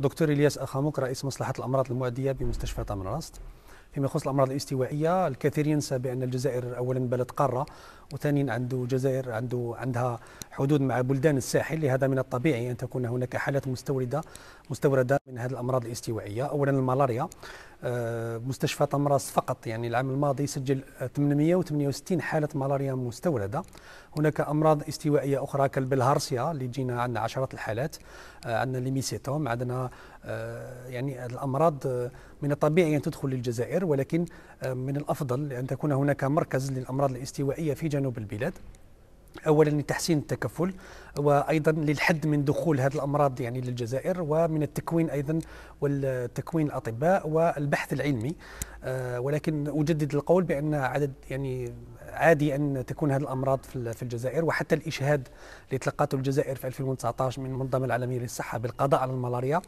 دكتور الياس اخاموك رئيس مصلحه الامراض المعديه بمستشفى راست فيما يخص الامراض الاستوائيه الكثير ينسى بان الجزائر اولا بلد قاره وثانيا عنده جزائر عنده عندها حدود مع بلدان الساحل لهذا من الطبيعي أن تكون هناك حالات مستوردة مستوردة من هذه الأمراض الاستوائية أولا الملاريا آه، مستشفى طمراس فقط يعني العام الماضي سجل 868 حالة ملاريا مستوردة هناك أمراض استوائية أخرى كالبلهارسيا اللي جينا عندنا عشرات الحالات آه، عندنا ليميسيتوم عندنا آه، يعني الأمراض من الطبيعي أن تدخل للجزائر ولكن من الأفضل أن تكون هناك مركز للأمراض الاستوائية في جنوب البلاد اولا لتحسين التكفل وايضا للحد من دخول هذه الامراض يعني للجزائر ومن التكوين ايضا والتكوين الاطباء والبحث العلمي آه، ولكن اجدد القول بان عدد يعني عادي ان تكون هذه الامراض في الجزائر وحتى الاشهاد اللي تلقته الجزائر في 2019 من المنظمه العالميه للصحه بالقضاء على الملاريا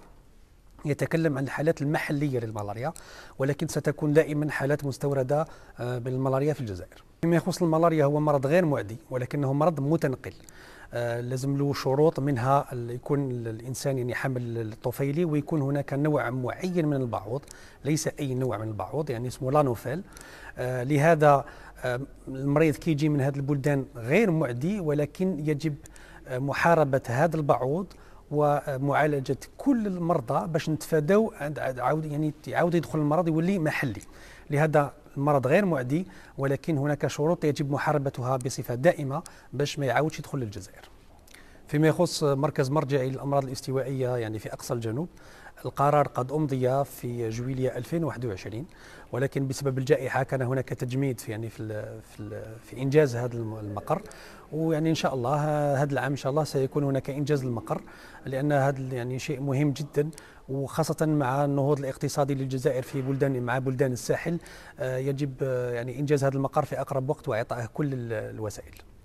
يتكلم عن الحالات المحلية للملاريا ولكن ستكون دائما حالات مستوردة آه، بالملاريا في الجزائر فيما يخص الملاريا هو مرض غير معدي ولكنه مرض متنقل آه، لازم له شروط منها يكون الانسان يعني حمل الطفيلي ويكون هناك نوع معين من البعوض ليس اي نوع من البعوض يعني اسمه لانوفيل آه، لهذا المريض كيجي من هذه البلدان غير معدي ولكن يجب محاربه هذا البعوض ومعالجه كل المرضى باش نتفاداو عاود يعني يعاود يدخل المرض يولي محلي لهذا المرض غير معدي ولكن هناك شروط يجب محاربتها بصفه دائمه باش ما يعاودش يدخل للجزائر فيما يخص مركز مرجعي للأمراض الاستوائية يعني في أقصى الجنوب القرار قد أمضي في جويلية 2021 ولكن بسبب الجائحة كان هناك تجميد في يعني في الـ في, الـ في إنجاز هذا المقر ويعني إن شاء الله هذا العام إن شاء الله سيكون هناك إنجاز المقر لأن هذا يعني شيء مهم جدا وخاصة مع النهوض الاقتصادي للجزائر في بلدان مع بلدان الساحل آه، يجب آه، يعني إنجاز هذا المقر في أقرب وقت وإعطائه كل الوسائل